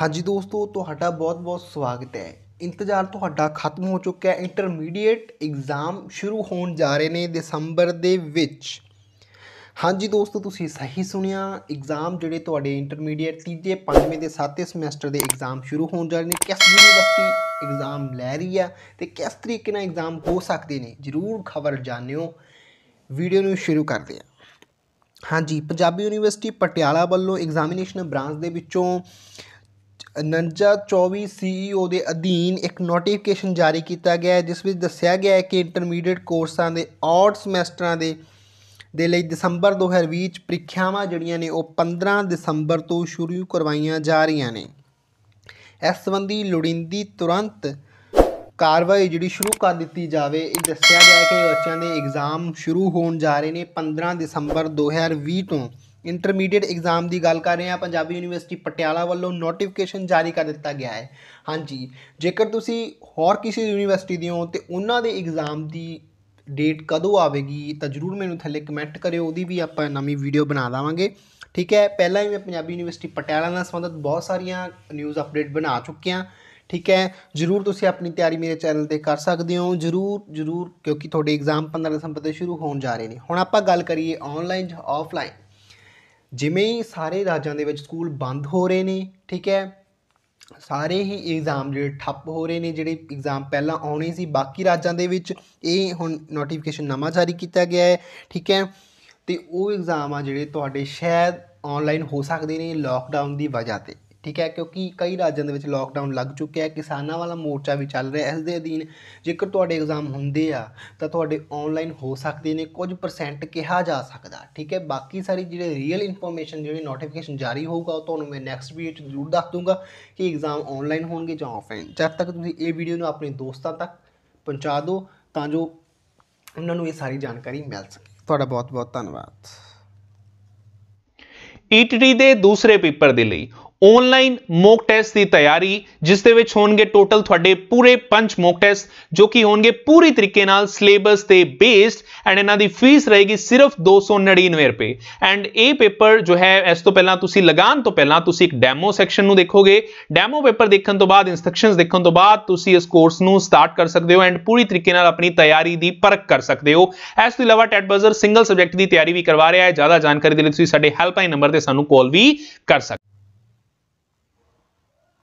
ਹਾਂਜੀ ਦੋਸਤੋ ਤੁਹਾਡਾ ਬਹੁਤ-ਬਹੁਤ ਸਵਾਗਤ ਹੈ ਇੰਤਜ਼ਾਰ ਤੁਹਾਡਾ ਖਤਮ ਹੋ ਚੁੱਕਿਆ ਹੈ ਇੰਟਰਮੀਡੀਏਟ ਐਗਜ਼ਾਮ ਸ਼ੁਰੂ ਹੋਣ ਜਾ ਰਹੇ ਨੇ ਦਸੰਬਰ ਦੇ ਵਿੱਚ ਹਾਂਜੀ ਦੋਸਤੋ ਤੁਸੀਂ ਸਹੀ ਸੁਣਿਆ ਐਗਜ਼ਾਮ ਜਿਹੜੇ ਤੁਹਾਡੇ ਇੰਟਰਮੀਡੀਏਟ ਤੀਜੇ ਪੰਜਵੇਂ ਤੇ ਸੱਤੇ ਸਮੈਸਟਰ ਦੇ ਐਗਜ਼ਾਮ ਸ਼ੁਰੂ ਹੋਣ ਜਾ ਰਹੇ ਨੇ ਕਿਸ ਯੂਨੀਵਰਸਿਟੀ ਐਗਜ਼ਾਮ ਲੈ ਰਹੀ ਆ ਤੇ ਕਿਸ ਤਰੀਕੇ ਨਾਲ ਐਗਜ਼ਾਮ ਹੋ ਸਕਦੇ ਨੇ ਜਰੂਰ ਖਬਰ ਜਾਣਿਓ ਵੀਡੀਓ ਨੂੰ ਸ਼ੁਰੂ ਕਰਦੇ ਹਾਂ ਹਾਂਜੀ ਪੰਜਾਬੀ ਯੂਨੀਵਰਸਿਟੀ ਪਟਿਆਲਾ ਵੱਲੋਂ ਐਗਜ਼ਾਮੀਨੇਸ਼ਨ ਬ੍ਰਾਂਚ ਦੇ ਵਿੱਚੋਂ 24 ਸੀਈਓ e ਦੇ ਅਧੀਨ ਇੱਕ ਨੋਟੀਫਿਕੇਸ਼ਨ ਜਾਰੀ ਕੀਤਾ ਗਿਆ ਹੈ ਜਿਸ ਵਿੱਚ ਦੱਸਿਆ ਗਿਆ ਹੈ ਕਿ ਇੰਟਰਮੀਡੀਏਟ ਕੋਰਸਾਂ ਦੇ ਆਊਟ ਸਮੈਸਟਰਾਂ ਦੇ ਦੇ ਲਈ ਦਸੰਬਰ 2020 ਵਿੱਚ ਪ੍ਰੀਖਿਆਵਾਂ ਜਿਹੜੀਆਂ ਨੇ ਉਹ 15 ਦਸੰਬਰ ਤੋਂ ਸ਼ੁਰੂ ਕਰਵਾਈਆਂ ਜਾ ਰਹੀਆਂ ਨੇ ਇਸ ਸੰਬੰਧੀ ਲੋੜਿੰਦੀ ਤੁਰੰਤ ਕਾਰਵਾਈ ਜਿਹੜੀ ਸ਼ੁਰੂ ਕਰ ਦਿੱਤੀ ਜਾਵੇ ਇਹ ਦੱਸਿਆ ਗਿਆ ਹੈ ਕਿ ਬੱਚਿਆਂ ਦੇ ਐਗਜ਼ਾਮ ਸ਼ੁਰੂ ਹੋਣ ਜਾ ਰਹੇ ਨੇ 15 ਦਸੰਬਰ 2020 ਤੋਂ ਇੰਟਰਮੀਡੀਏਟ ਐਗਜ਼ਾਮ ਦੀ ਗੱਲ ਕਰ ਰਹੇ ਹਾਂ ਪੰਜਾਬੀ ਯੂਨੀਵਰਸਿਟੀ ਪਟਿਆਲਾ ਵੱਲੋਂ ਨੋਟੀਫਿਕੇਸ਼ਨ ਜਾਰੀ ਕਰ ਦਿੱਤਾ ਗਿਆ ਹੈ ਹਾਂਜੀ ਜੇਕਰ ਤੁਸੀਂ ਹੋਰ ਕਿਸੇ ਯੂਨੀਵਰਸਿਟੀ ਦੇ ਹੋ ਤੇ ਉਹਨਾਂ ਦੇ ਐਗਜ਼ਾਮ ਦੀ ਡੇਟ ਕਦੋਂ ਆਵੇਗੀ ਤਾਂ ਜਰੂਰ ਮੈਨੂੰ ਥੱਲੇ ਕਮੈਂਟ ਕਰਿਓ ਉਹਦੀ ਵੀ ਆਪਾਂ ਨਵੀਂ ਵੀਡੀਓ ਬਣਾ ਲਾਵਾਂਗੇ ਠੀਕ ਹੈ ਪਹਿਲਾਂ ਹੀ ਮੈਂ ਪੰਜਾਬੀ ਯੂਨੀਵਰਸਿਟੀ ਪਟਿਆਲਾ ਨਾਲ ਸੰਬੰਧਿਤ ਬਹੁਤ ਸਾਰੀਆਂ ਨਿਊਜ਼ ਅਪਡੇਟ ਬਣਾ ਚੁੱਕੇ ਹਾਂ ਠੀਕ ਹੈ ਜਰੂਰ ਤੁਸੀਂ ਆਪਣੀ ਤਿਆਰੀ ਮੇਰੇ ਚੈਨਲ ਤੇ ਕਰ ਸਕਦੇ ਹੋ ਜਰੂਰ ਜਰੂਰ ਕਿਉਂਕਿ ਤੁਹਾਡੇ ਐਗਜ਼ਾਮ 15 ਦਸੰਬਰ ਤੋਂ ਸ਼ੁਰੂ ਹੋਣ ਜਾ ਰਹੇ ਨੇ ਹੁਣ ਆਪਾਂ ਗੱਲ ਕਰੀਏ ਆਨਲਾਈਨ ਜਾਂ ਆਫਲਾਈਨ ਜਿਵੇਂ ਹੀ ਸਾਰੇ ਰਾਜਾਂ ਦੇ ਵਿੱਚ ਸਕੂਲ ਬੰਦ ਹੋ ਰਹੇ ਨੇ ਠੀਕ ਹੈ ਸਾਰੇ ਹੀ ਇਗਜ਼ਾਮ ਜਿਹੜੇ ਠੱਪ ਹੋ ਰਹੇ ਨੇ ਜਿਹੜੇ ਇਗਜ਼ਾਮ ਪਹਿਲਾਂ ਆਉਣੇ ਸੀ ਬਾਕੀ ਰਾਜਾਂ ਦੇ ਵਿੱਚ ਇਹ ਹੁਣ ਨੋਟੀਫਿਕੇਸ਼ਨ ਨਵਾਂ ਜਾਰੀ ਕੀਤਾ ਗਿਆ ਹੈ ਠੀਕ ਹੈ ਤੇ ਉਹ ਇਗਜ਼ਾਮ ਆ ਜਿਹੜੇ ਤੁਹਾਡੇ ਸ਼ਾਇਦ ਆਨਲਾਈਨ ਹੋ ਸਕਦੇ ਨੇ ਲਾਕਡਾਊਨ ਦੀ ਵਜ੍ਹਾ ਤੇ ਠੀਕ ਹੈ ਕਿਉਂਕਿ ਕਈ ਰਾਜਾਂ ਦੇ ਵਿੱਚ ਲੋਕਡਾਊਨ ਲੱਗ ਚੁੱਕਿਆ ਹੈ ਕਿਸਾਨਾਂ ਵਾਲਾ ਮੋਰਚਾ ਵੀ ਚੱਲ ਰਿਹਾ ਇਸ ਦੇ ਅਧੀਨ ਜੇਕਰ ਤੁਹਾਡੇ ਐਗਜ਼ਾਮ ਹੁੰਦੇ ਆ ਤਾਂ ਤੁਹਾਡੇ ਆਨਲਾਈਨ ਹੋ ਸਕਦੇ ਨੇ ਕੁਝ ਪਰਸੈਂਟ ਕਿਹਾ ਜਾ ਸਕਦਾ ਠੀਕ ਹੈ ਬਾਕੀ ਸਾਰੀ ਜਿਹੜੇ ਰੀਅਲ ਇਨਫੋਰਮੇਸ਼ਨ ਜਿਹੜੀ ਨੋਟੀਫਿਕੇਸ਼ਨ ਜਾਰੀ ਹੋਊਗਾ ਉਹ ਤੁਹਾਨੂੰ ਮੈਂ ਨੈਕਸਟ ਵੀਡੀਓ 'ਚ ਜ਼ਰੂਰ ਦੱਸ ਦੂੰਗਾ ਕਿ ਐਗਜ਼ਾਮ ਆਨਲਾਈਨ ਹੋਣਗੇ ਜਾਂ ਆਫਲਾਈਨ ਜਦ ਤੱਕ ਤੁਸੀਂ ਇਹ ਵੀਡੀਓ ਨੂੰ ਆਪਣੇ ਦੋਸਤਾਂ ਤੱਕ ਪਹੁੰਚਾ ਦਿਓ ਤਾਂ ਜੋ ਉਹਨਾਂ ਨੂੰ ਇਹ ਸਾਰੀ ਜਾਣਕਾਰੀ ਮਿਲ ਸਕੇ ਤੁਹਾਡਾ ਬਹੁਤ ਬਹੁਤ ਧੰਨਵਾਦ ਈਟੀਟੀ e ਦੇ ਦੂਸਰੇ ਪੇਪਰ ਦੇ ਲਈ ਆਨਲਾਈਨ ਮੌਕ ਟੈਸਟ ਦੀ ਤਿਆਰੀ ਜਿਸ ਦੇ ਵਿੱਚ ਹੋਣਗੇ ਟੋਟਲ ਤੁਹਾਡੇ ਪੂਰੇ ਪੰਜ ਮੌਕ ਟੈਸਟ ਜੋ ਕਿ ਹੋਣਗੇ ਪੂਰੀ ਤਰੀਕੇ ਨਾਲ ਸਿਲੇਬਸ ਤੇ ਬੇਸਡ ਐਂਡ ਇਹਨਾਂ ਦੀ ਫੀਸ ਰਹੇਗੀ ਸਿਰਫ 299 ਰੁਪਏ ਐਂਡ ਇਹ ਪੇਪਰ ਜੋ ਹੈ ਇਸ ਤੋਂ ਪਹਿਲਾਂ ਤੁਸੀਂ ਲਗਾਉਣ ਤੋਂ ਪਹਿਲਾਂ ਤੁਸੀਂ ਇੱਕ ਡੈਮੋ ਸੈਕਸ਼ਨ ਨੂੰ ਦੇਖੋਗੇ ਡੈਮੋ ਪੇਪਰ ਦੇਖਣ ਤੋਂ ਬਾਅਦ ਇਨਸਟਰਕਸ਼ਨਸ ਦੇਖਣ ਤੋਂ ਬਾਅਦ ਤੁਸੀਂ ਇਸ ਕੋਰਸ ਨੂੰ ਸਟਾਰਟ ਕਰ ਸਕਦੇ ਹੋ ਐਂਡ ਪੂਰੀ ਤਰੀਕੇ ਨਾਲ ਆਪਣੀ ਤਿਆਰੀ ਦੀ ਪਰਖ ਕਰ ਸਕਦੇ ਹੋ ਇਸ ਤੋਂ ਇਲਾਵਾ ਟੈਟ ਬਜ਼ਰ ਸਿੰਗਲ ਸਬਜੈਕਟ ਦੀ ਤਿਆਰੀ ਵੀ ਕਰਵਾ ਰਿਹਾ ਹੈ ਜ਼ਿਆਦਾ ਜਾਣਕਾਰੀ ਦੇ ਲਈ ਤੁਸੀਂ ਸਾਡੇ ਹੈਲਪਲਾਈਨ ਨੰਬਰ ਤੇ ਸਾਨੂੰ ਕਾਲ ਵੀ ਕਰ ਸਕਦੇ